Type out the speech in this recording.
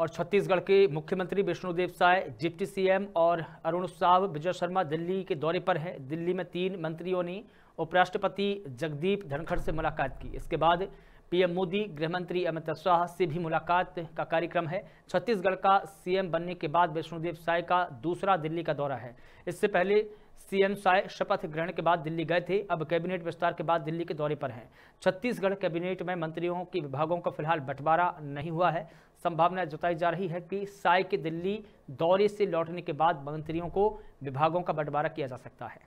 और छत्तीसगढ़ के मुख्यमंत्री विष्णुदेव साय डिप्टी सीएम और अरुण साव विजय शर्मा दिल्ली के दौरे पर हैं दिल्ली में तीन मंत्रियों ने उपराष्ट्रपति जगदीप धनखड़ से मुलाकात की इसके बाद पीएम मोदी गृहमंत्री अमित शाह से भी मुलाकात का कार्यक्रम है छत्तीसगढ़ का सीएम बनने के बाद वैष्णोदेव साय का दूसरा दिल्ली का दौरा है इससे पहले सीएम साय शपथ ग्रहण के बाद दिल्ली गए थे अब कैबिनेट विस्तार के बाद दिल्ली के दौरे पर हैं छत्तीसगढ़ कैबिनेट में मंत्रियों के विभागों का फिलहाल बंटवारा नहीं हुआ है संभावना जताई जा रही है कि साय के दिल्ली दौरे से लौटने के बाद मंत्रियों को विभागों का बंटवारा किया जा सकता है